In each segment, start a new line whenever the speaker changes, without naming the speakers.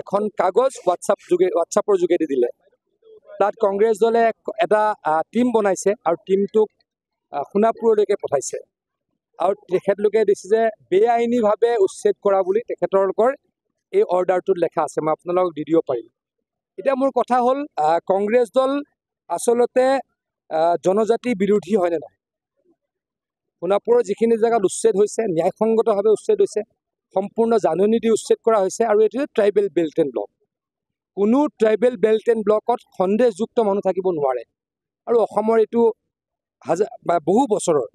এখন কাগজ হোৱাটছআপ যোগে হোৱাটছআপৰ যোগেদি দিলে তাত কংগ্ৰেছ দলে এটা টীম বনাইছে আৰু টীমটোক সোণাপুৰলৈকে পঠাইছে আৰু তেখেতলোকে দিছে যে বেআইনীভাৱে উচ্ছেদ কৰা বুলি তেখেতলোকৰ এই অৰ্ডাৰটোত লেখা আছে মই আপোনালোকক দি দিব পাৰিম এতিয়া মোৰ কথা হ'ল কংগ্ৰেছ দল আচলতে জনজাতি বিৰোধী হয়নে নহয় সোণাপুৰৰ যিখিনি জেগাত উচ্ছেদ হৈছে ন্যায়সংগতভাৱে উচ্ছেদ হৈছে সম্পূৰ্ণ জাননী দি উচ্ছেদ কৰা হৈছে আৰু এইটো ট্ৰাইবেল বেল্ট এণ্ড ব্লক কোনো ট্ৰাইবেল বেল্ট এণ্ড ব্লকত সন্দেহযুক্ত মানুহ থাকিব নোৱাৰে আৰু অসমৰ এইটো হাজাৰ বা বহু বছৰৰ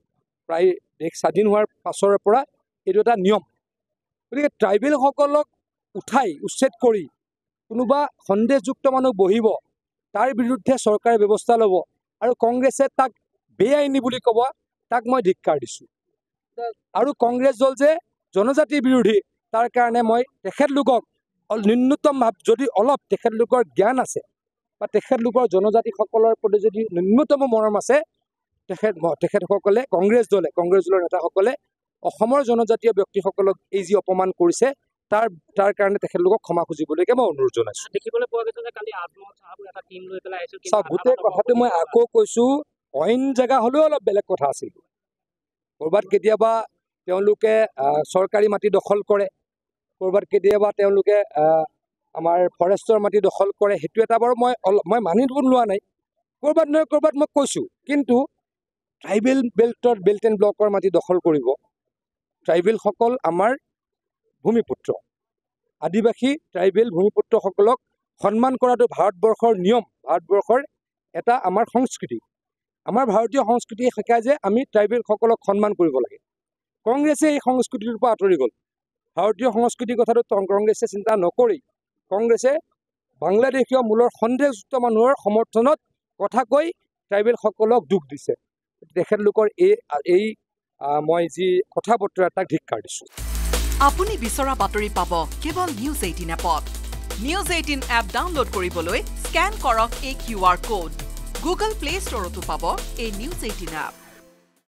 প্ৰায় দেশ স্বাধীন হোৱাৰ পাছৰে পৰা এইটো এটা নিয়ম গতিকে ট্ৰাইবেলসকলক উঠাই উচ্ছেদ কৰি কোনোবা সন্দেহযুক্ত মানুহ বহিব তাৰ বিৰুদ্ধে চৰকাৰে ব্যৱস্থা ল'ব আৰু কংগ্ৰেছে তাক বেআইনী বুলি ক'ব তাক মই ধিক্ষাৰ দিছোঁ আৰু কংগ্ৰেছ দল যে জনজাতি বিৰোধী তাৰ কাৰণে মই তেখেতলোকক ন্যূনতম ভাৱ যদি অলপ তেখেতলোকৰ জ্ঞান আছে বা তেখেতলোকৰ জনজাতিসকলৰ প্ৰতি যদি নিম্নতম মৰম আছে তেখেত তেখেতসকলে কংগ্ৰেছ দলে কংগ্ৰেছ দলৰ নেতাসকলে অসমৰ জনজাতীয় ব্যক্তিসকলক এই যি অপমান কৰিছে তাৰ তাৰ কাৰণে তেখেতলোকক ক্ষমা খুজিবলৈকে মই অনুৰোধ জনাইছোঁ চাওক গোটেই কথাটো মই আকৌ কৈছো অইন জেগা হ'লেও অলপ বেলেগ কথা আছিল ক'ৰবাত কেতিয়াবা তেওঁলোকে চৰকাৰী মাটি দখল কৰে ক'ৰবাত কেতিয়াবা তেওঁলোকে আমাৰ ফৰেষ্টৰ মাটি দখল কৰে সেইটো এটা বাৰু মই মই মানি লোৱা নাই ক'ৰবাত নহয় ক'ৰবাত মই কৈছোঁ কিন্তু ট্ৰাইবেল বেল্টত বেল্ট এণ্ড ব্লকৰ মাটি দখল কৰিব ট্ৰাইবেলসকল আমাৰ ভূমিপুত্ৰ আদিবাসী ট্ৰাইবেল ভূমিপুত্ৰসকলক সন্মান কৰাটো ভাৰতবৰ্ষৰ নিয়ম ভাৰতবৰ্ষৰ এটা আমাৰ সংস্কৃতি আমাৰ ভাৰতীয় সংস্কৃতি শিকায় যে আমি ট্ৰাইবেলসকলক সন্মান কৰিব লাগে কংগ্ৰেছে এই সংস্কৃতিটোৰ পৰা আঁতৰি গ'ল ভাৰতীয় সংস্কৃতিৰ কথাটো কংগ্ৰেছে চিন্তা নকৰি কংগ্ৰেছে বাংলাদেশীয় মূলৰ সন্দেহযুক্ত মানুহৰ সমৰ্থনত কথা কৈ ট্ৰাইবেলসকলক দুখ দিছে তেখেতলোকৰ এই এই মই যি কথা বতৰা তাক ধিক্ষাৰ দিছোঁ আপুনি বিচৰা বাতৰি পাব কেৱল নিউজ এইটিন এপত নিউজ এইটিন এপ ডাউনলোড কৰিবলৈ স্কেন কৰক এই Q R code Google Play ষ্টৰতো পাব এই নিউজ এইটিন এপ